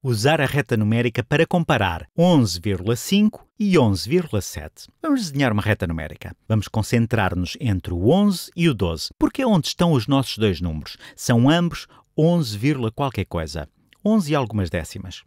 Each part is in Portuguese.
Usar a reta numérica para comparar 11,5 e 11,7. Vamos desenhar uma reta numérica. Vamos concentrar-nos entre o 11 e o 12, porque é onde estão os nossos dois números. São ambos 11, qualquer coisa. 11 e algumas décimas.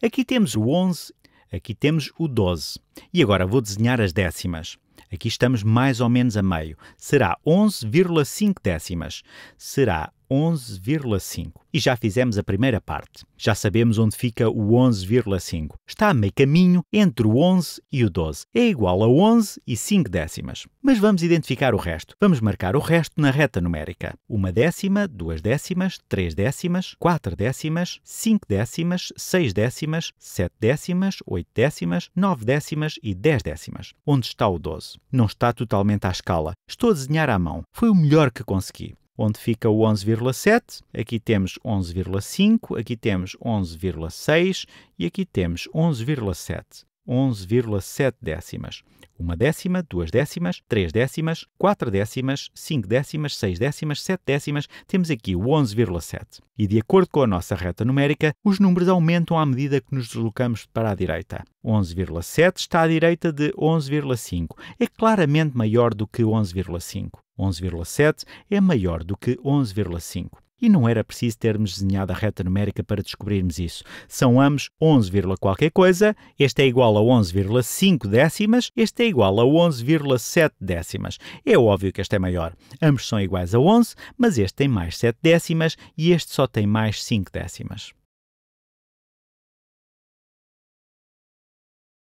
Aqui temos o 11, aqui temos o 12. E agora vou desenhar as décimas. Aqui estamos mais ou menos a meio. Será 11,5 décimas. Será 11,5. E já fizemos a primeira parte. Já sabemos onde fica o 11,5. Está a meio caminho entre o 11 e o 12. É igual a 11 e 5 décimas. Mas vamos identificar o resto. Vamos marcar o resto na reta numérica. Uma décima, duas décimas, três décimas, quatro décimas, cinco décimas, seis décimas, sete décimas, oito décimas, nove décimas e dez décimas. Onde está o 12? Não está totalmente à escala. Estou a desenhar à mão. Foi o melhor que consegui onde fica o 11,7, aqui temos 11,5, aqui temos 11,6 e aqui temos 11,7. 11,7 décimas. Uma décima, duas décimas, três décimas, quatro décimas, cinco décimas, seis décimas, sete décimas, temos aqui o 11,7. E de acordo com a nossa reta numérica, os números aumentam à medida que nos deslocamos para a direita. 11,7 está à direita de 11,5. É claramente maior do que 11,5. 11,7 é maior do que 11,5. E não era preciso termos desenhado a reta numérica para descobrirmos isso. São ambos 11, qualquer coisa, este é igual a 11,5 décimas, este é igual a 11,7 décimas. É óbvio que este é maior. Ambos são iguais a 11, mas este tem mais 7 décimas e este só tem mais 5 décimas.